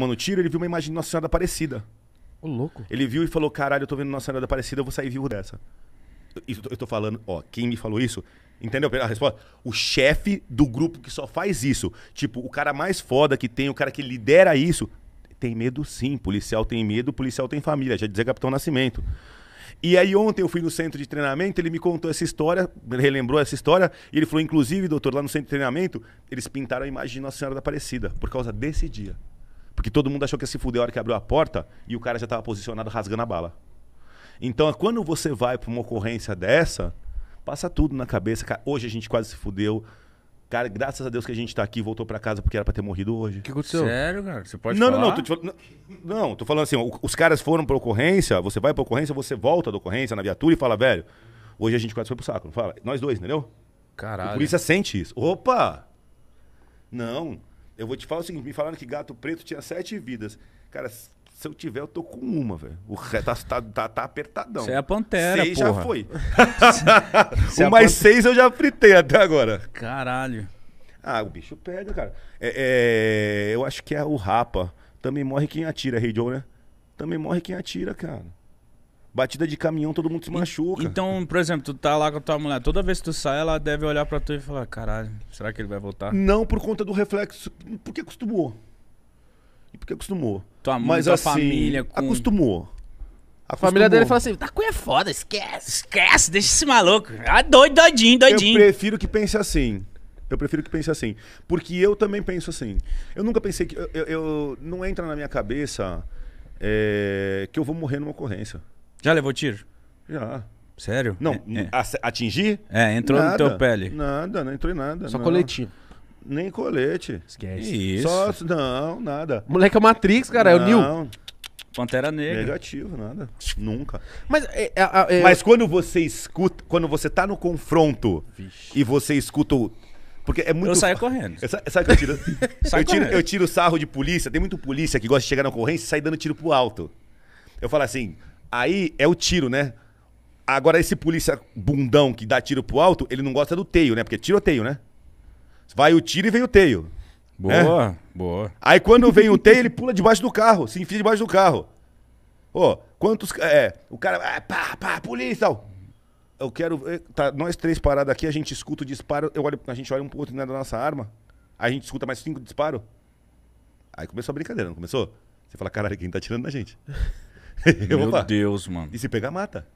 fumando tiro, ele viu uma imagem de Nossa Senhora Aparecida. O louco. Ele viu e falou: caralho, eu tô vendo Nossa Senhora Aparecida, eu vou sair vivo dessa. Eu, eu tô falando, ó, quem me falou isso Entendeu a resposta? O chefe do grupo que só faz isso. Tipo, o cara mais foda que tem, o cara que lidera isso, tem medo sim. Policial tem medo, policial tem família. Já dizia Capitão Nascimento. E aí ontem eu fui no centro de treinamento, ele me contou essa história, relembrou essa história, e ele falou, inclusive, doutor, lá no centro de treinamento, eles pintaram a imagem de Nossa Senhora da Aparecida, por causa desse dia. Porque todo mundo achou que ia se fuder a hora que abriu a porta e o cara já estava posicionado rasgando a bala. Então, quando você vai para uma ocorrência dessa, passa tudo na cabeça. Cara, hoje a gente quase se fudeu. Cara, graças a Deus que a gente tá aqui e voltou para casa porque era para ter morrido hoje. O que aconteceu? Sério, cara? Você pode não, falar? Não, não, tô te falando, não, não, tô falando assim, os caras foram para ocorrência, você vai para ocorrência, você volta da ocorrência na viatura e fala, velho, hoje a gente quase foi pro saco, não fala? Nós dois, entendeu? Caralho. A polícia sente isso. Opa! Não, eu vou te falar o seguinte: me falaram que gato preto tinha sete vidas. Cara, se eu tiver, eu tô com uma, velho. O resto tá, tá, tá, tá, apertadão. Você é a pantera, seis porra. já foi. Cê, um mais seis eu já fritei até agora. Caralho. Ah, o bicho pega, cara. É, é, eu acho que é o Rapa. Também morre quem atira, Rei hey Joe, né? Também morre quem atira, cara. Batida de caminhão, todo mundo se machuca. Então, por exemplo, tu tá lá com a tua mulher, toda vez que tu sai, ela deve olhar pra tu e falar: caralho, será que ele vai voltar? Não por conta do reflexo, porque acostumou. E porque acostumou. Tua mãe, Mas, tua assim, família. Com... Acostumou. A família dele fala assim: Tá é foda, esquece, esquece, deixa esse maluco. Ah, doido, doidinho, doidinho. Eu prefiro que pense assim. Eu prefiro que pense assim. Porque eu também penso assim. Eu nunca pensei que. Eu, eu não entra na minha cabeça é, que eu vou morrer numa ocorrência. Já levou tiro? Já. Sério? Não, É. é. atingir? É, entrou no teu pele. Nada, não entrou em nada. Só não. coletinho. Nem colete. Esquece. Isso. Só, não, nada. Moleque é Matrix, cara. É o Neo. Não, Pantera Negra. negativo, nada. Nunca. Mas, é, é, é, é, Mas quando você escuta, quando você tá no confronto e você escuta o. Porque é muito. Eu saio correndo. Eu sa- Sabe o que eu tiro? eu, tiro eu tiro sarro de polícia. Tem muito polícia que gosta de chegar na ocorrência e sair dando tiro pro alto. Eu falo assim: Aí é o tiro, né? Agora, esse polícia bundão que dá tiro pro alto, ele não gosta do teio, né? Porque tiro é teio, né? Vai o tiro e vem o teio. Boa, né? boa. Aí quando vem o teio, ele pula debaixo do carro, se enfia debaixo do carro. Ô, quantos. É, o cara. Ah, pá, pá, polícia! Eu quero. Eh, tá, nós três parados aqui, a gente escuta o disparo, eu olho, a gente olha um pro né, da nossa arma, a gente escuta mais cinco disparos. Aí começou a brincadeira, não começou? Você fala, caralho, quem tá atirando na gente? Meu Deus, mano. E se pegar, mata.